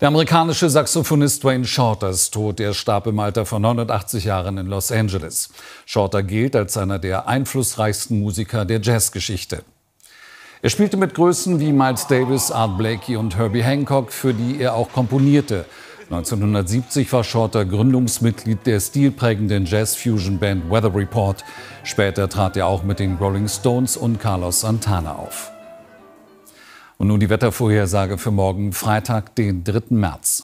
Der amerikanische Saxophonist Wayne Shorter ist tot. Er starb im Alter von 89 Jahren in Los Angeles. Shorter gilt als einer der einflussreichsten Musiker der Jazzgeschichte. Er spielte mit Größen wie Miles Davis, Art Blakey und Herbie Hancock, für die er auch komponierte. 1970 war Shorter Gründungsmitglied der stilprägenden Jazz-Fusion-Band Weather Report. Später trat er auch mit den Rolling Stones und Carlos Santana auf. Und nun die Wettervorhersage für morgen, Freitag, den 3. März.